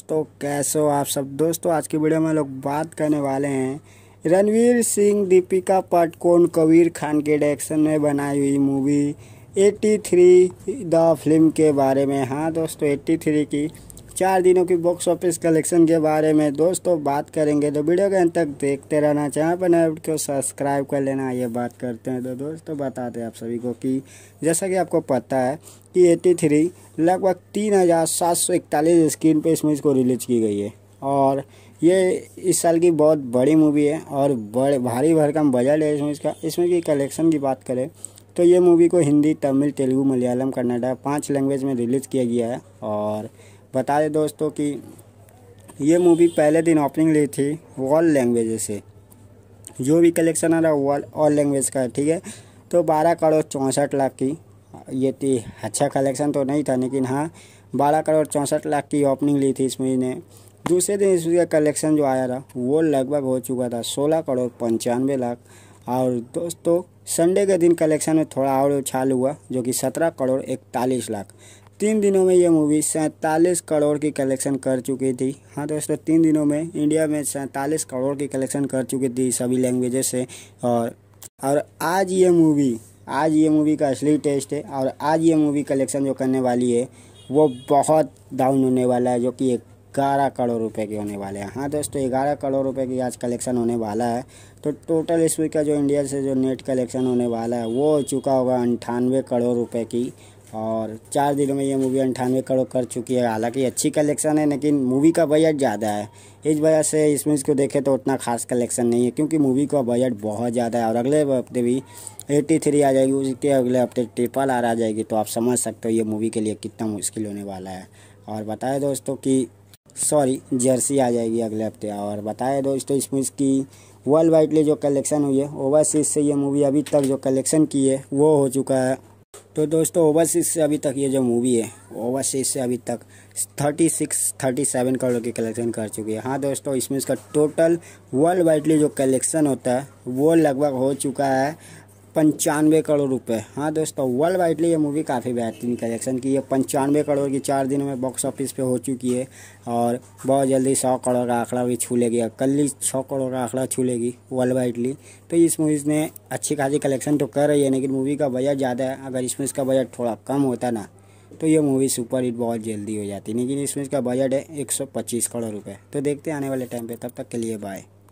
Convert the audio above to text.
दोस्तों कैसे हो आप सब दोस्तों आज की वीडियो में लोग बात करने वाले हैं रणवीर सिंह दीपिका पाटकोन कबीर खान के डायरेक्शन में बनाई हुई मूवी 83 द फिल्म के बारे में हाँ दोस्तों 83 की चार दिनों की बॉक्स ऑफिस कलेक्शन के बारे में दोस्तों बात करेंगे तो वीडियो के अंत तक देखते रहना चाहें पर नए को सब्सक्राइब तो कर लेना ये बात करते हैं तो दोस्तों बताते हैं आप सभी को कि जैसा कि आपको पता है कि एट्टी लगभग तीन हज़ार सात सौ इकतालीस स्क्रीन इस इसमें इसको रिलीज की गई है और ये इस साल की बहुत बड़ी मूवी है और बड़े भारी भरकम बजट है इसमें इसका इसमें की कलेक्शन की बात करें तो ये मूवी को हिंदी तमिल तेलुगु मलयालम कन्नाडा पांच लैंग्वेज में रिलीज़ किया गया है और बता दें दोस्तों कि ये मूवी पहले दिन ओपनिंग ली थी वर्ल्ड लैंग्वेज से जो भी कलेक्शन आ रहा है ऑल ऑल लैंग्वेज का ठीक है तो बारह करोड़ चौंसठ लाख की ये थी अच्छा कलेक्शन तो नहीं था लेकिन हाँ बारह करोड़ चौंसठ लाख की ओपनिंग ली थी इस महीने दूसरे दिन इसका कलेक्शन जो आया था वो लगभग हो चुका था सोलह करोड़ पंचानवे लाख और दोस्तों संडे के दिन कलेक्शन में थोड़ा और उछाल हुआ जो कि सत्रह करोड़ इकतालीस लाख तीन दिनों में ये मूवी सैंतालीस करोड़ की कलेक्शन कर चुकी थी हाँ दोस्तों तीन दिनों में इंडिया में सैंतालीस करोड़ की कलेक्शन कर चुकी थी सभी लैंग्वेजेस से और और आज ये मूवी आज ये मूवी का असली टेस्ट है और आज ये मूवी कलेक्शन जो करने वाली है वो बहुत डाउन होने वाला है जो कि ग्यारह करोड़ रुपए के होने वाले हैं हाँ दोस्तों ग्यारह करोड़ रुपए की आज कलेक्शन होने वाला है तो टोटल इस वीक का जो इंडिया से जो नेट कलेक्शन होने वाला है वो हो चुका होगा अंठानवे करोड़ रुपए की और चार दिनों में ये मूवी अंठानवे करोड़ कर चुकी है हालांकि अच्छी कलेक्शन है लेकिन मूवी का बजट ज़्यादा है इस वजह से इसमें इसको देखें तो उतना खास कलेक्शन नहीं है क्योंकि मूवी का बजट बहुत ज़्यादा है और अगले हफ्ते भी एट्टी थ्री आ जाएगी उसके अगले हफ्ते ट्रिपल आर आ जाएगी तो आप समझ सकते हो ये मूवी के लिए कितना मुश्किल होने वाला है और बताए दोस्तों कि सॉरी जर्सी आ जाएगी अगले हफ्ते और बताए दोस्तों इसमें इसकी वर्ल्ड वाइडली जो कलेक्शन हुई है ओवरसीज से ये मूवी अभी तक जो कलेक्शन की है वो हो चुका है तो दोस्तों ओवरसीज से अभी तक ये जो मूवी है ओवरसीज से अभी तक thirty six thirty seven crore की कलेक्शन कर चुकी है हाँ दोस्तों इसमें इसका टोटल वर्ल्ड वाइडली जो कलेक्शन होता है वो लगभग हो चुका है पंचानवे करोड़ रुपए हाँ दोस्तों वर्ल्ड वाइडली ये मूवी काफ़ी बेहतरीन कलेक्शन की है पंचानवे करोड़ की चार दिनों में बॉक्स ऑफिस पे हो चुकी है और बहुत जल्दी सौ करोड़ का आंकड़ा भी छू लेगी कल ही सौ करोड़ का आंकड़ा छू लेगी वर्ल्ड वाइडली तो इस मूवीज़ ने अच्छी खासी कलेक्शन तो कर रही है लेकिन मूवी का बजट ज़्यादा है अगर इसमें इसका बजट थोड़ा कम होता ना तो ये मूवी सुपर हिट बहुत जल्दी हो जाती लेकिन इसमें इसका बजट है एक करोड़ रुपये तो देखते आने वाले टाइम पर तब तक के लिए बाय